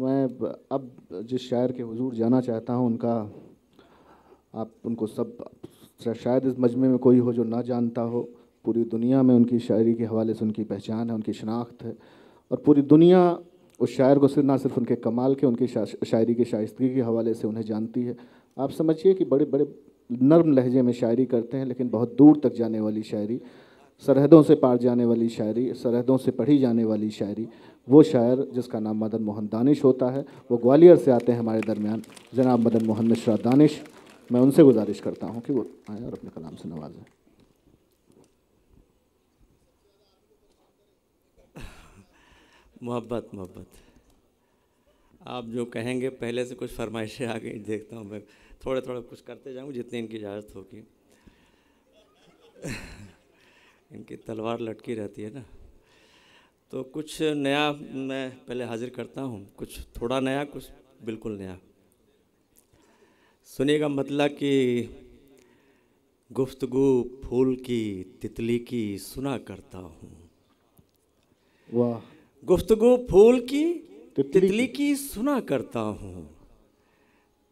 मैं अब जिस शायर के हुजूर जाना चाहता हूँ उनका आप उनको सब शायद इस मजमे में कोई हो जो ना जानता हो पूरी दुनिया में उनकी शायरी के हवाले से उनकी पहचान है उनकी शनाख्त है और पूरी दुनिया उस शायर को सिर्फ ना सिर्फ उनके कमाल के उनकी शायरी की शाइस्तगी के हवाले से उन्हें जानती है आप समझिए कि बड़े बड़े नर्म लहजे में शायरी करते हैं लेकिन बहुत दूर तक जाने वाली शायरी सरहदों से पार जाने वाली शायरी सरहदों से पढ़ी जाने वाली शायरी वो शायर जिसका नाम मदन मोहन दानिश होता है वो ग्वालियर से आते हैं हमारे दरमियान जनाब मदन मोहन मिश्रा दानिश मैं उनसे गुजारिश करता हूँ कि वो आए और अपने कलाम से नवाजें मोहब्बत मोहब्बत आप जो कहेंगे पहले से कुछ फरमाइशें आ गई देखता हूँ मैं थोड़े थोड़े कुछ करते जाऊँ जितनी इनकी इजाज़त होगी इनकी तलवार लटकी रहती है ना तो कुछ नया मैं पहले हाजिर करता हूँ कुछ थोड़ा नया कुछ बिल्कुल नया सुनिएगा मतलब कि गुफ्तगु फूल की तितली की सुना करता हूँ वाह गुफ्तगु फूल की तितली, तितली की सुना करता हूँ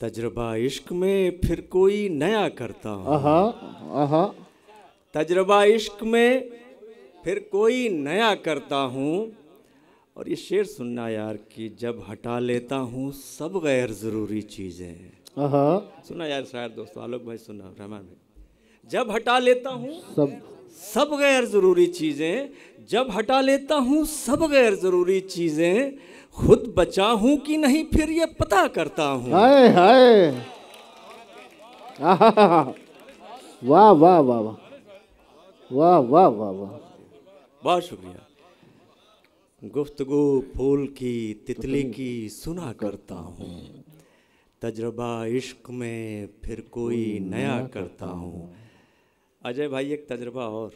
तजर्बा इश्क में फिर कोई नया करता हूँ तजर्बा इश्क में फिर कोई नया करता हूँ और ये शेर सुनना यार कि जब हटा लेता हूँ सब गैर ज़रूरी चीज़ें सुना यार शायर दोस्तों आलोक भाई सुना रहमान भाई जब हटा लेता हूँ सब सब गैर ज़रूरी चीज़ें जब हटा लेता हूँ सब गैर ज़रूरी चीज़ें खुद बचा हूँ कि नहीं फिर ये पता करता हूँ वाह वाह वाह वाह वाह वाह वाह वाह बहुत शुक्रिया गुफ्तगु फूल की तितली की सुना करता हूँ तजर्बा इश्क में फिर कोई नया करता हूँ अजय भाई एक तजर्बा और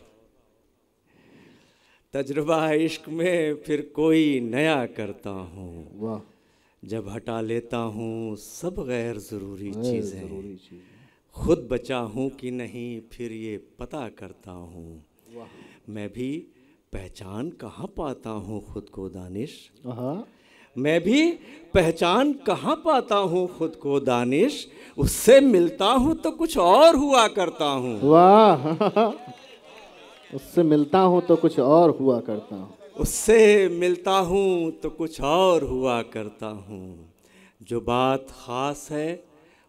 तजर्बा इश्क में फिर कोई नया करता हूँ जब हटा लेता हूँ सब गैर ज़रूरी चीज़ें खुद बचा हूँ कि नहीं फिर ये पता करता हूँ मैं भी पहचान कहाँ पाता हूँ खुद को दानिश मैं भी पहचान कहाँ पाता हूँ खुद को दानिश उससे मिलता हूँ तो कुछ और हुआ करता हूँ वाह उससे मिलता हूँ तो कुछ और हुआ करता हूँ उससे मिलता हूँ तो कुछ और हुआ करता हूँ जो बात ख़ास है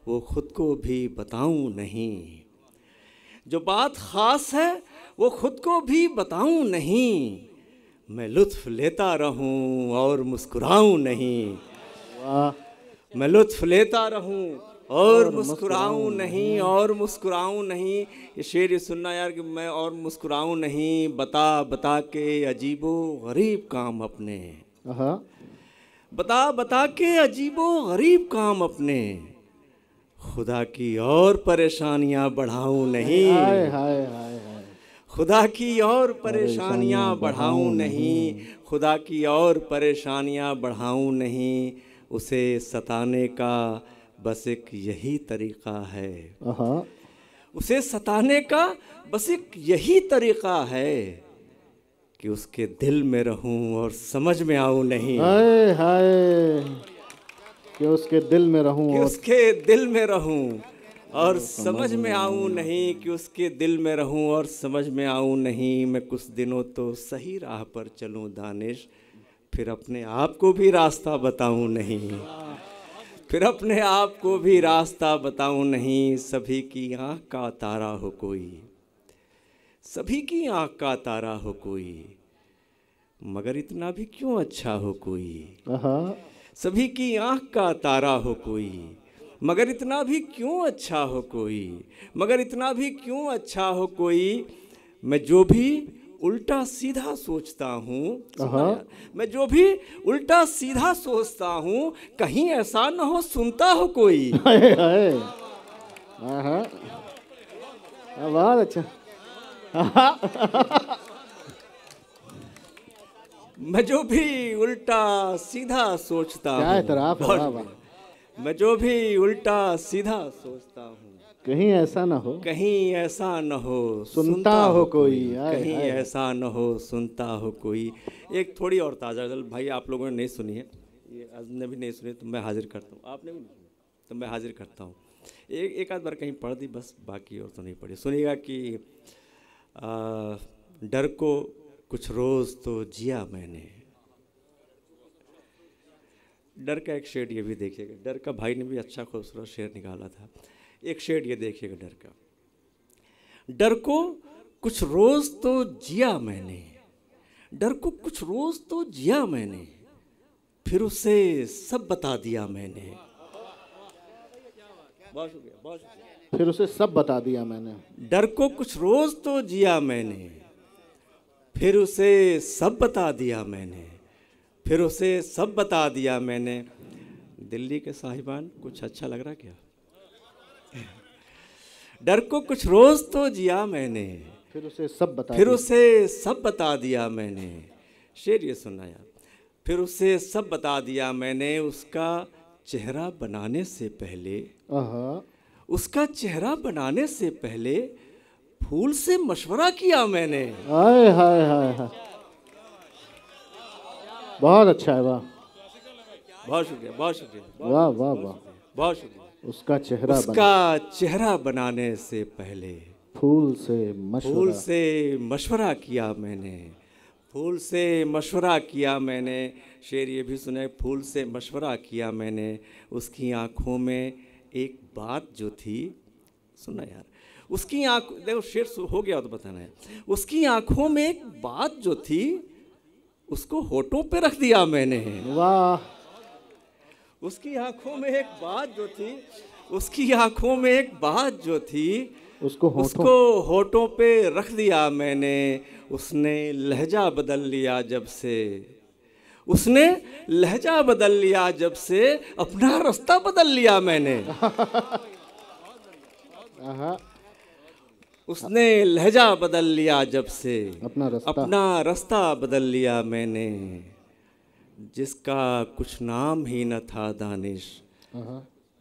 वो खुद को भी बताऊं नहीं जो बात ख़ास है वो खुद को भी बताऊं नहीं मैं लुत्फ़ लेता रहूं और मुस्कुराऊं नहीं मैं लुत्फ़ लेता रहूं और, मुस्कुराऊं नहीं और मुस्कुराऊं नहीं ये शेर सुनना यार कि मैं और मुस्कुराऊं नहीं बता बता के अजीबो गरीब काम अपने बता बता के अजीबो गरीब काम अपने खुदा की और परेशानियां बढ़ाऊं नहीं हाय हाय हाय खुदा की और परेशानियां बढ़ाऊं नहीं खुदा की और परेशानियां बढ़ाऊं नहीं उसे सताने का बस एक यही तरीका है उसे सताने का बस एक यही तरीका है कि उसके दिल में रहूं और समझ में आऊं नहीं हाय हाय कि उसके दिल में रहूं कि उसके दिल में रहूं और समझ में आऊं नहीं कि उसके दिल में रहूं और समझ में आऊं नहीं मैं कुछ दिनों तो सही राह पर चलूं दानिश फिर अपने आप को भी रास्ता बताऊं नहीं फिर अपने आप को भी रास्ता बताऊं नहीं सभी की आँख का तारा हो कोई सभी की आँख का तारा हो कोई मगर इतना भी क्यों अच्छा हो कोई सभी की आँख का तारा हो कोई मगर इतना भी क्यों अच्छा हो कोई मगर इतना भी क्यों अच्छा हो कोई मैं जो भी उल्टा सीधा सोचता हूँ मैं जो भी उल्टा सीधा सोचता हूँ कहीं ऐसा ना हो सुनता हो कोई बहुत अच्छा मैं जो भी उल्टा सीधा सोचता हूँ मैं जो भी उल्टा सीधा सोचता हूँ कहीं ऐसा ना हो कहीं ऐसा न हो सुनता, सुनता हो कोई कहीं ऐसा न हो सुनता हो कोई एक थोड़ी और ताज़ा गजल भाई आप लोगों ने नहीं सुनी है ये ने भी नहीं सुनी तो मैं हाजिर करता हूँ आपने भी नहीं सुनी तो मैं हाजिर करता हूँ एक एक आध बार कहीं पढ़ दी बस बाकी और तो नहीं पढ़ी सुनिएगा कि डर को कुछ रोज़ तो जिया मैंने डर का एक शेड ये भी देखिएगा डर का भाई ने भी अच्छा खूबसूरत शेर निकाला था एक शेड ये देखिएगा डर का डर को कुछ रोज़ तो जिया मैंने डर को कुछ रोज़ तो जिया मैंने फिर उसे सब बता दिया मैंने बहुत शुक्रिया बहुत फिर उसे सब बता दिया मैंने डर को कुछ रोज़ तो जिया मैंने फिर उसे सब बता दिया मैंने फिर उसे सब बता दिया मैंने दिल्ली के साहिबान कुछ अच्छा लग रहा क्या डर को कुछ रोज तो जिया मैंने फिर उसे सब बता फिर उसे सब बता दिया मैंने शेर ये सुनाया फिर उसे सब बता दिया मैंने उसका चेहरा बनाने से पहले उसका चेहरा बनाने से पहले फूल से मशवरा किया मैंने हाय हाय हाय बहुत अच्छा है वाह बहुत शुक्रिया बहुत शुक्रिया वाह वाह वाह बहुत शुक्रिया उसका चेहरा उसका चेहरा बनाने से पहले फूल से फूल से मशवरा किया मैंने फूल से मशवरा किया मैंने शेर ये भी सुने फूल से मशवरा किया मैंने उसकी आँखों में एक बात जो थी सुना यार उसकी आंख देखो शेर हो गया तो बताना है उसकी आंखों में एक बात जो थी उसको होठों पे रख दिया मैंने वाह उसकी आंखों में एक बात जो थी उसकी आंखों में एक बात जो थी उसको होटों। उसको होठों पे रख दिया मैंने उसने लहजा बदल लिया जब से उसने लहजा बदल लिया जब से अपना रास्ता बदल लिया मैंने उसने लहजा बदल लिया जब से अपना रास्ता अपना रास्ता बदल लिया मैंने जिसका कुछ नाम ही न था दानिश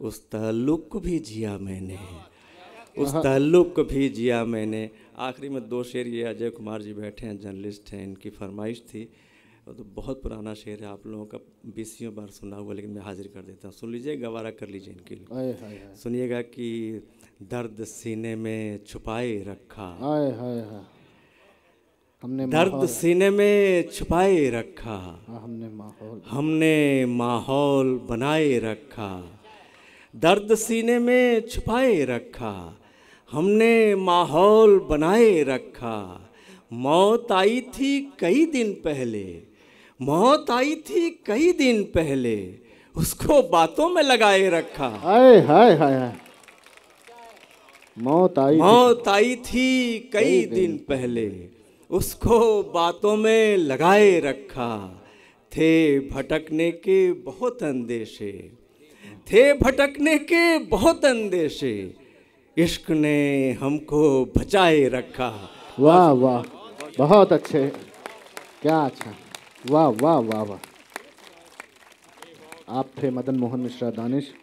उस तल्लुक को भी जिया मैंने उस तल्लुक को भी जिया मैंने आखिरी में दो शेर ये अजय कुमार जी बैठे हैं जर्नलिस्ट हैं इनकी फरमाइश थी तो बहुत पुराना शेर है आप लोगों का बीसियों बार सुना हुआ लेकिन मैं हाजिर कर देता हूँ सुन लीजिए गवारा कर लीजिए इनके लिए सुनिएगा कि दर्द सीने में छुपाए रखा आए हाय हाय हमने दर्द सीने में छुपाए रखा हाँ, हमने माहौल हमने माहौल बनाए रखा दर्द सीने में छुपाए रखा हमने माहौल बनाए रखा मौत आई थी कई दिन पहले मौत आई थी कई दिन पहले उसको बातों में लगाए रखा हाय हाय हाय मौत आई मौत आई थी कई दिन, दिन पहले उसको बातों में लगाए रखा थे भटकने के बहुत अंदेशे थे भटकने के बहुत अंदेशे इश्क ने हमको बचाए रखा वाह वाह बहुत अच्छे क्या अच्छा वाह वाह वाह वाह आप थे मदन मोहन मिश्रा दानिश